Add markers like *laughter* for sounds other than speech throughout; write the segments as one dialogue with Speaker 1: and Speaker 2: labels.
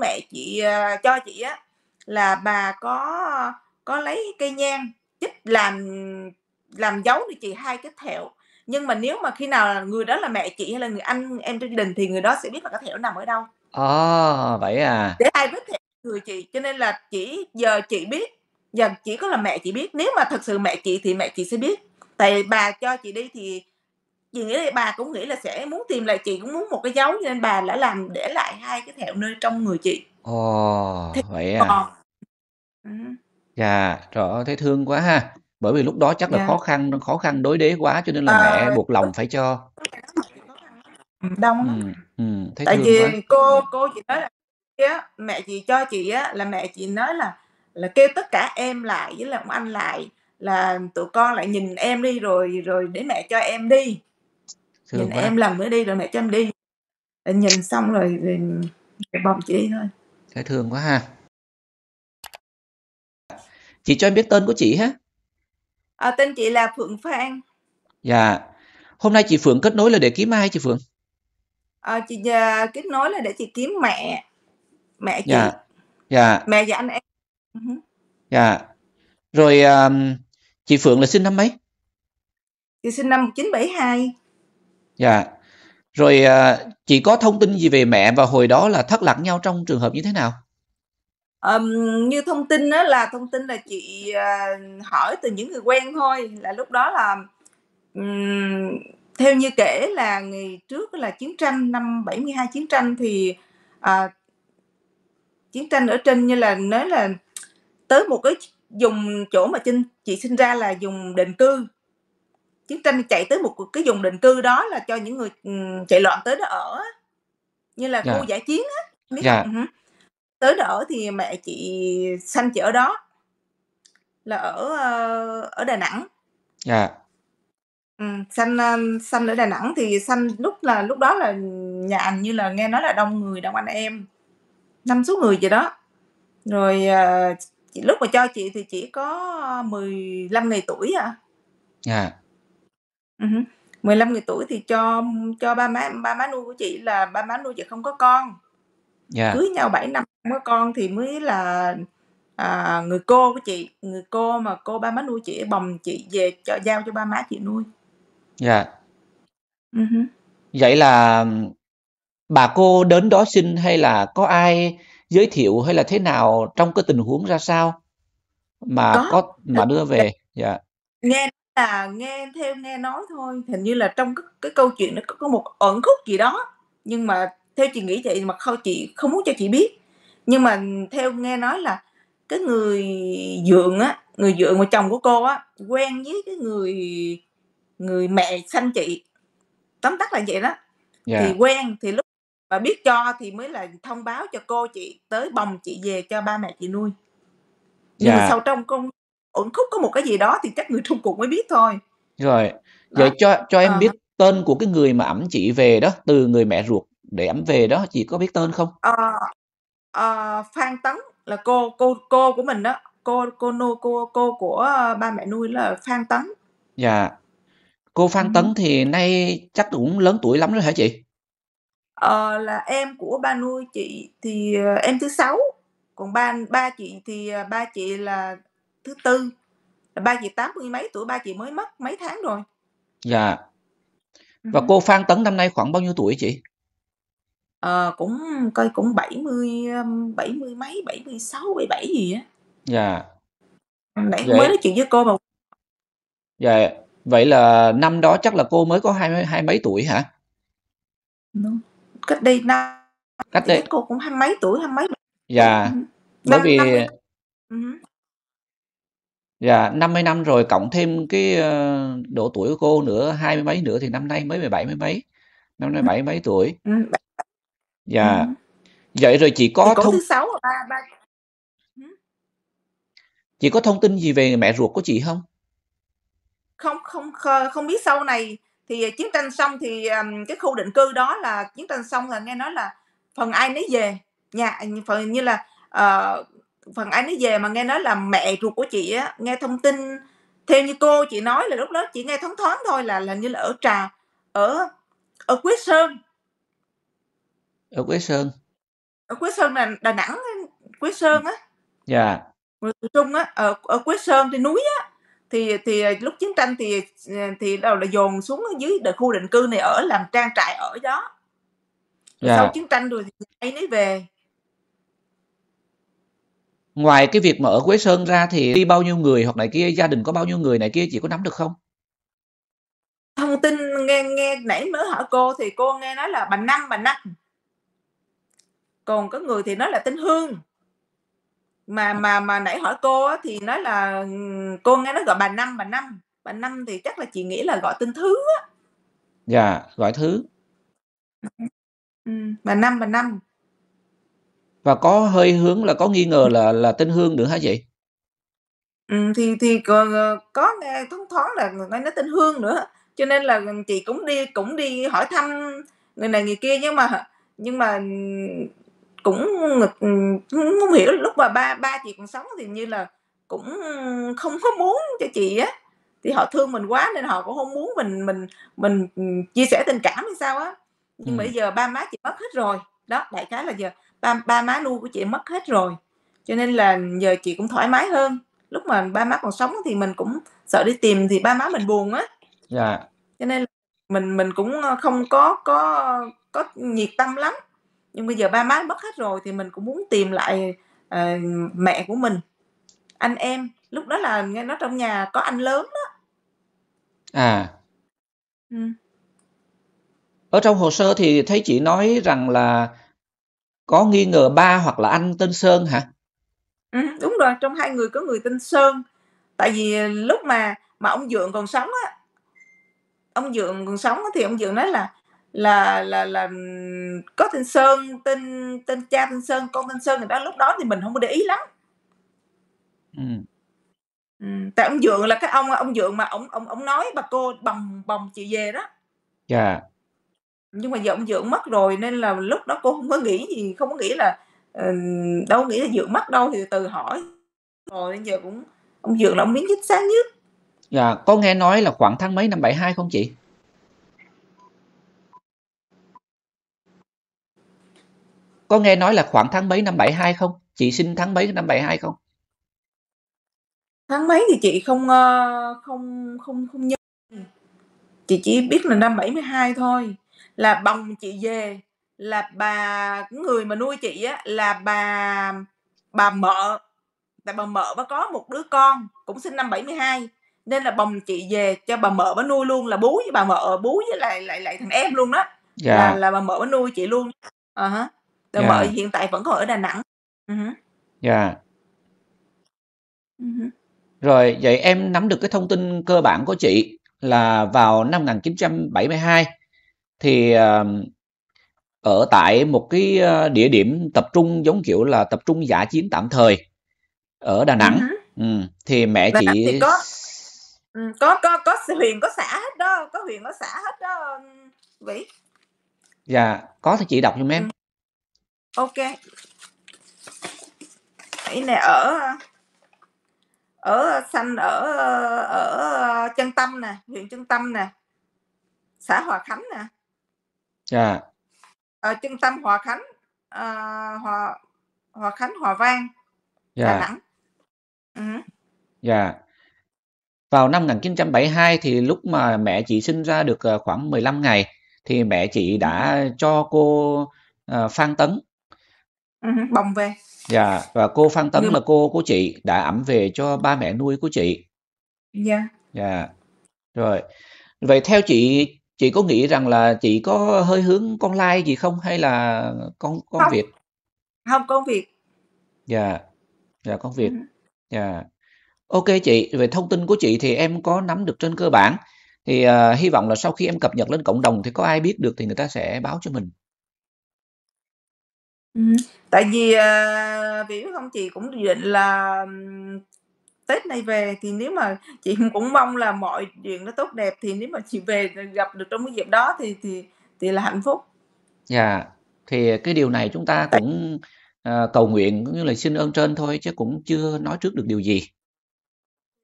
Speaker 1: mẹ chị ờ, cho chị á là bà có có lấy cây nhang chích làm làm dấu cho chị hai cái thẹo nhưng mà nếu mà khi nào người đó là mẹ chị hay là người anh em trong gia đình thì người đó sẽ biết là cái thẹo nằm ở đâu
Speaker 2: à, vậy à
Speaker 1: để hai biết thẹo người chị cho nên là chỉ giờ chị biết giờ chỉ có là mẹ chị biết nếu mà thật sự mẹ chị thì mẹ chị sẽ biết tại bà cho chị đi thì chị nghĩ là bà cũng nghĩ là sẽ muốn tìm lại chị cũng muốn một cái dấu nên bà đã làm để lại hai cái thẹo nơi trong người chị
Speaker 2: ồ thế vậy à ừ. dạ trời ơi thế thương quá ha bởi vì lúc đó chắc là dạ. khó khăn khó khăn đối đế quá cho nên là à, mẹ ờ, buộc lòng phải cho đông ừ, ừ, tại vì quá.
Speaker 1: cô cô chị nói là mẹ chị cho chị á là mẹ chị nói là là kêu tất cả em lại với là ông anh lại là tụi con lại nhìn em đi rồi rồi để mẹ cho em đi Thương nhìn quá. em lần nữa đi rồi mẹ cho em đi em nhìn xong rồi, rồi bồng chị đi thôi
Speaker 2: thấy thương quá ha chị cho em biết tên của chị ha
Speaker 1: à, tên chị là Phượng Phan
Speaker 2: dạ hôm nay chị Phượng kết nối là để kiếm ai chị Phượng
Speaker 1: à, chị giờ à, kết nối là để chị kiếm mẹ mẹ chị dạ. dạ mẹ và anh em uh-huh.
Speaker 2: dạ rồi um, chị Phượng là sinh năm mấy
Speaker 1: chị sinh năm 1972
Speaker 2: Dạ. Rồi à, chị có thông tin gì về mẹ và hồi đó là thất lạc nhau trong trường hợp như thế nào?
Speaker 1: Um, như thông tin đó là thông tin là chị uh, hỏi từ những người quen thôi là lúc đó là um, theo như kể là ngày trước là chiến tranh năm 72 chiến tranh thì uh, chiến tranh ở trên như là nói là tới một cái dùng chỗ mà trên chị sinh ra là dùng định cư chiến tranh chạy tới một cái vùng định cư đó là cho những người ừ, chạy loạn tới đó ở như là dạ. khu giải chiến á biết dạ. không? Ừ tới đó ở thì mẹ chị sanh chị ở đó là ở ờ, ở Đà Nẵng dạ ừ, sanh ờ, sanh ở Đà Nẵng thì sanh lúc là lúc đó là nhà anh như là nghe nói là đông người đông anh em năm số người vậy đó rồi ờ, chị, lúc mà cho chị thì chỉ có 15 ngày tuổi à dạ 15 người tuổi thì cho cho ba má ba má nuôi của chị là ba má nuôi chị không có con, Yeah. Dạ. cưới nhau 7 năm hông có con thì mới là, à, người cô của chị, người cô mà cô ba má nuôi chị bồng chị về cho giao cho ba má chị nuôi. Yeah. Dạ. Ừm
Speaker 2: hứm. Vậy là bà cô đến đó xin hay là có ai giới thiệu hay là thế nào, trong cái tình huống ra sao mà Có, có mà đưa về? Dạ.
Speaker 1: dạ. nghe là nghe theo nghe nói thôi, hình như là trong cái, cái câu chuyện nó có, có một ẩn khúc gì đó, nhưng mà theo chị nghĩ vậy mà không chị không muốn cho chị biết. Nhưng mà theo nghe nói là cái người dượng á, người dượng mà chồng của cô á quen với cái người người mẹ sanh chị. Tóm tắt là vậy đó. Yeah. Dạ. Thì quen thì lúc mà biết cho thì mới là thông báo cho cô chị tới bồng chị về cho ba mẹ chị nuôi nhưng dạ. mà sau trong công ẩn khúc có một cái gì đó thì chắc người trong cuộc mới biết thôi
Speaker 2: rồi giờ đó. cho cho em à. biết tên của cái người mà ẩm chị về đó từ người mẹ ruột để ẩm về đó chị có biết tên không
Speaker 1: à, à, phan tấn là cô cô cô của mình đó cô cô nô cô cô của ba mẹ nuôi là phan tấn
Speaker 2: dạ cô phan ừ. tấn thì nay chắc cũng lớn tuổi lắm rồi hả chị
Speaker 1: à, là em của ba nuôi chị thì em thứ sáu còn ba ba chị thì ba chị là thứ tư là ba chị tám mươi mấy tuổi ba chị mới mất mấy tháng rồi
Speaker 2: dạ và ừ. cô Phan Tấn năm nay khoảng bao nhiêu tuổi chị à, cũng coi cũng bảy mươi bảy mươi
Speaker 1: mấy bảy mươi sáu bảy bảy gì á
Speaker 2: dạ nãy vậy... mới nói chuyện với cô mà dạ vậy là năm đó chắc là cô mới có hai hai mấy tuổi hả
Speaker 1: cách đây năm cách đây cô cũng hai mấy tuổi hai mấy
Speaker 2: dạ ừ. bởi vì năm... Dạ, 50 năm rồi cộng thêm cái, ờ, độ tuổi của cô nữa, hai mươi mấy nữa thì năm nay mới 17 mấy mấy, năm nay Ừm. mấy tuổi. *laughs* Ừm, Dạ, ừ. vậy rồi chị Thì có thông thứ
Speaker 1: Sáu là ba ừ.
Speaker 2: chị có thông tin gì về mẹ ruột của chị không
Speaker 1: Không, không không biết sau này thì, chiến tranh xong thì, cái khu định cư đó là chiến tranh xong là nghe nói là phần ai nấy về, nhà, phần như là, ờ, phần anh ấy về mà nghe nói là mẹ ruột của chị á nghe thông tin theo như cô chị nói là lúc đó chị nghe thoáng thoáng thôi là là như là ở trà ở ở quế sơn ở quế sơn ở quế sơn là đà nẵng quế sơn á
Speaker 2: dạ yeah.
Speaker 1: trung á ở ở quế sơn trên núi á thì thì lúc chiến tranh thì thì đầu là dồn xuống dưới đợt khu định cư này ở làm trang trại ở đó yeah. Dạ. sau chiến tranh rồi thì anh ấy về
Speaker 2: ngoài cái việc mà ở quế sơn ra thì đi bao nhiêu người hoặc này kia gia đình có bao nhiêu người này kia chị có nắm được không
Speaker 1: thông tin nghe nghe nãy mới hỏi cô thì cô nghe nói là bà năm bà năm còn có người thì nói là tên hương mà mà mà nãy hỏi cô thì nói là cô nghe nó gọi bà năm bà năm bà năm thì chắc là chị nghĩ là gọi tên thứ á
Speaker 2: dạ gọi thứ
Speaker 1: ừ, bà năm bà năm
Speaker 2: và có hơi hướng là có nghi ngờ là là tên Hương nữa hả chị? Ừm, thì thì có, ờ,
Speaker 1: có nghe thông thoáng là người nói tên Hương nữa, cho nên là chị cũng đi cũng đi hỏi thăm người này người kia nhưng mà nhưng mà ừ, ừ, cũng không hiểu lúc mà ba ba chị còn sống thì như là cũng không có muốn cho chị á thì họ thương mình quá nên họ cũng không muốn mình mình mình ừ, chia sẻ tình cảm hay sao á nhưng ừ. bây giờ ba má chị mất hết rồi đó đại khái là giờ ba ba má nuôi của chị mất hết rồi cho nên là giờ chị cũng thoải mái hơn lúc mà ba má còn sống thì mình cũng sợ đi tìm thì ba má mình buồn á dạ cho nên mình mình cũng ờ, không có có có nhiệt tâm lắm nhưng bây giờ ba má mất hết rồi thì mình cũng muốn tìm lại uh, mẹ của mình anh em lúc đó là nghe nói trong nhà có anh lớn đó à ừ.
Speaker 2: ở trong hồ sơ thì thấy chị nói rằng là có nghi ngờ ba hoặc là anh tên Sơn hả?
Speaker 1: Ừ, đúng rồi, trong hai người có người tên Sơn. Tại vì lúc mà mà ông Dượng còn sống á, ông Dượng còn sống thì ông Dượng nói là là là là có tên Sơn, tên tên cha tên Sơn, con tên Sơn thì đó lúc đó thì mình không có để ý lắm. Ừ. ừ. tại ông Dượng là cái ông ông Dượng mà ông ông ông nói bà cô bồng bồng chị về đó. Dạ. Yeah nhưng mà giờ ông dưỡng mất rồi nên là lúc đó cô không có nghĩ gì không có nghĩ là ờ, đâu nghĩ là dưỡng mất đâu thì từ hỏi rồi bây giờ cũng
Speaker 2: ông dưỡng là ông miếng chính xác nhất dạ có nghe nói là khoảng tháng mấy năm 72 không chị có nghe nói là khoảng tháng mấy năm 72 không chị sinh tháng mấy năm 72 không
Speaker 1: tháng mấy thì chị không ờ, không không không nhớ chị chỉ biết là năm 72 thôi là bồng chị về là bà người mà nuôi chị á là bà bà mợ tại bà mợ bà có một đứa con cũng sinh năm 72 nên là bồng chị về cho bà mợ bà nuôi luôn là bú với bà mợ bú với lại lại lại thằng em luôn đó dạ. là là bà mợ bà nuôi chị luôn à hả? Dạ. Bà mợ hiện tại vẫn còn ở đà nẵng uh-huh. dạ uh-huh.
Speaker 2: rồi vậy em nắm được cái thông tin cơ bản của chị là vào năm 1972 thì à, ở tại một cái à, địa điểm tập trung giống kiểu là tập trung giả chiến tạm thời ở Đà Nẵng uh-huh. ừ. thì mẹ Đà chị có
Speaker 1: ừ, có có có Huyền có xã hết đó có huyện có xã hết đó Vĩ
Speaker 2: dạ có thì chị đọc giùm em ừ.
Speaker 1: ok ý này ở ở xanh ở ở chân tâm nè huyện chân tâm nè xã hòa khánh nè dạ ở ờ, trung tâm hòa khánh uh, hòa hòa khánh hòa vang dạ. đà nẵng ừ.
Speaker 2: dạ vào năm 1972 thì lúc mà mẹ chị sinh ra được ờ, khoảng 15 ngày thì mẹ chị đã ừ. cho cô Phan Tấn
Speaker 1: ừ, bồng về.
Speaker 2: Dạ và cô Phan Tấn Được. là cô của chị đã ẵm về cho ba mẹ nuôi của chị. Dạ. Dạ. Rồi. Vậy theo chị chị có nghĩ rằng là chị có hơi hướng con lai gì không hay là con con không. Việt không con Việt dạ dạ con Việt ừ. dạ ok chị về thông tin của chị thì em có nắm được trên cơ bản thì uh, hy vọng là sau khi em cập nhật lên cộng đồng thì có ai biết được thì người ta sẽ báo cho mình ừ.
Speaker 1: tại vì uh, biểu không chị cũng định là Tết này về thì nếu mà chị *laughs* cũng mong là mọi chuyện nó tốt đẹp thì nếu mà chị về gặp được trong cái dịp đó thì thì thì là hạnh phúc.
Speaker 2: Dạ, yeah. thì cái điều này chúng ta dạ. cũng uh, cầu nguyện cũng như là xin ơn trên thôi chứ cũng chưa nói trước được điều gì.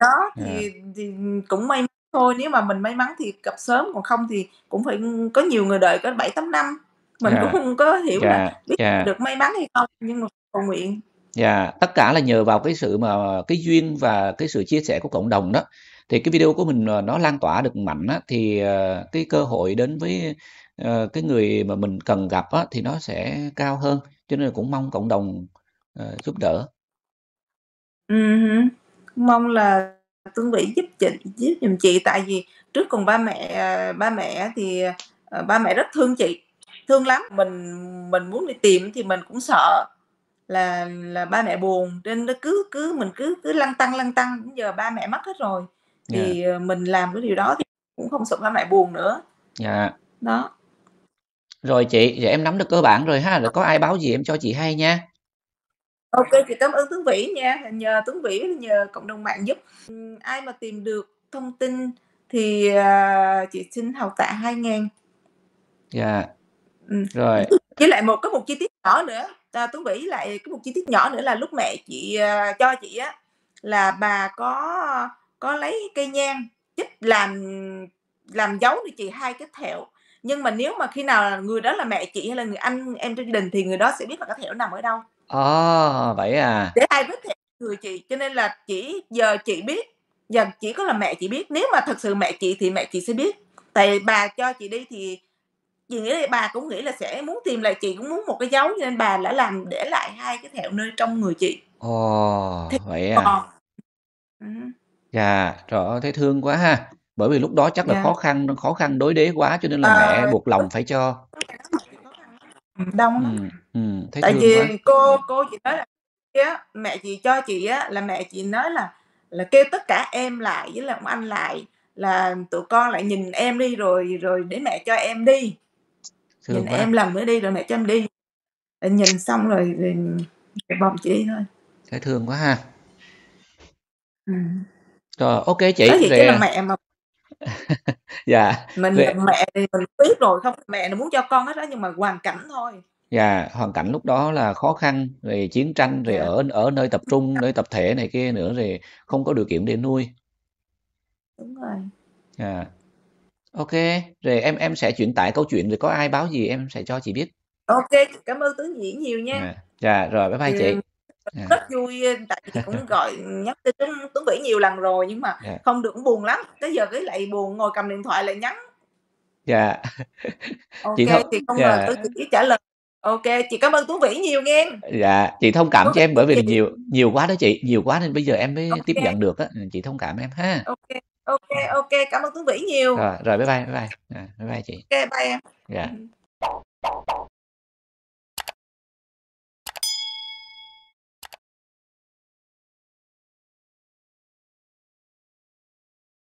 Speaker 1: Đó thì, yeah. Dạ. thì cũng may mắn thôi nếu mà mình may mắn thì gặp sớm còn không thì cũng phải có nhiều người đợi có 7 8 năm. Mình yeah. Dạ. cũng không có hiểu yeah. là biết yeah. được may mắn hay không nhưng mà cầu nguyện.
Speaker 2: Dạ, yeah, tất cả là nhờ vào cái sự mà cái duyên và cái sự chia sẻ của cộng đồng đó. Thì cái video của mình ờ, nó lan tỏa được mạnh á thì ờ, cái cơ hội đến với, ờ, cái người mà mình cần gặp á thì nó sẽ cao hơn, cho nên là cũng mong cộng đồng, giúp đỡ.
Speaker 1: Ừm hứm. Mong là Tương Vĩ giúp chị giúp giùm chị, tại vì trước cùng ba mẹ, ba mẹ thì, ba mẹ rất thương chị, thương lắm. Mình mình muốn đi tìm thì mình cũng sợ là là ba mẹ buồn nên nó cứ cứ mình cứ cứ lăn tăng lăn tăng giờ ba mẹ mất hết rồi thì yeah. Dạ. Ờ, mình làm cái điều đó thì cũng không sợ ba mẹ buồn nữa dạ yeah. đó
Speaker 2: rồi chị giờ em nắm được cơ bản rồi ha rồi có ai báo gì em cho chị hay nha
Speaker 1: ok chị cảm ơn tuấn vĩ nha nhờ tuấn vĩ nhờ cộng đồng mạng giúp ừ, ai mà tìm được thông tin thì uh, chị xin học tạ hai ngàn
Speaker 2: dạ ừ. rồi
Speaker 1: với lại một có một chi tiết nhỏ nữa à, tú vĩ lại cái một chi tiết nhỏ nữa là lúc mẹ chị uh, cho chị á là bà có có lấy cây nhang chích làm làm dấu cho chị hai cái thẹo nhưng mà nếu mà khi nào người đó là mẹ chị hay là người anh em trên đình thì người đó sẽ biết là cái thẹo nằm ở đâu
Speaker 2: à, vậy à để
Speaker 1: hai biết thẹo người chị cho nên là chỉ giờ chị biết giờ chỉ có là mẹ chị biết nếu mà thật sự mẹ chị thì mẹ chị sẽ biết tại bà cho chị đi thì chị nghĩ là bà cũng nghĩ là sẽ muốn tìm lại chị cũng muốn một cái dấu nên bà đã làm để lại hai cái thẹo nơi trong người chị
Speaker 2: ồ thế vậy à ừ. dạ trời ơi thấy thương quá ha bởi vì lúc đó chắc là dạ. khó khăn khó khăn đối đế quá cho nên là à, mẹ buộc lòng phải cho ừ, đông ừ, ừ, tại vì quá.
Speaker 1: cô cô chị nói là mẹ chị cho chị á là mẹ chị nói là là kêu tất cả em lại với là ông anh lại là tụi con lại nhìn em đi rồi rồi để mẹ cho em đi Thương nhìn quá. em lần nữa đi rồi mẹ cho em đi nhìn xong rồi, thì vòng chị đi thôi
Speaker 2: dễ thương quá ha ừ. rồi ok chị Đó vậy chứ là mẹ mà *laughs* dạ mình rồi...
Speaker 1: mẹ thì mình biết rồi không mẹ nó muốn cho con hết đó nhưng mà hoàn cảnh thôi
Speaker 2: dạ hoàn cảnh lúc đó là khó khăn rồi chiến tranh rồi dạ. ở ở nơi tập trung nơi tập thể này kia nữa rồi không có điều kiện để nuôi đúng rồi dạ Ok, rồi em em sẽ chuyển tải câu chuyện rồi có ai báo gì em sẽ cho chị biết.
Speaker 1: Ok, cảm ơn Tuấn diễn nhiều nha. À,
Speaker 2: dạ rồi bye bye chị. Ừm,
Speaker 1: à. rất vui ờ, tại vì cũng *laughs* gọi nhắn tin Tuấn, Tuấn Vĩ nhiều lần rồi nhưng mà Dạ. không được cũng buồn lắm tới giờ cái lại buồn ngồi cầm điện thoại lại nhắn
Speaker 2: Dạ. ok Chị thông thì không dạ. ngờ dạ. Tuấn
Speaker 1: Vĩ trả lời ok chị cảm ơn Tuấn Vĩ nhiều nghe
Speaker 2: Dạ, chị thông cảm Tuấn cho em bởi vì Vĩ nhiều nhiều quá đó chị, nhiều quá nên bây giờ em mới tiếp nhận được á, chị thông cảm em ha. ok
Speaker 1: OK OK cảm ơn Tuấn Vĩ nhiều. Rồi,
Speaker 2: rồi bye bye, bye bye. À, bye bye chị.
Speaker 1: OK kê, bye em. Dạ.
Speaker 2: Ừm.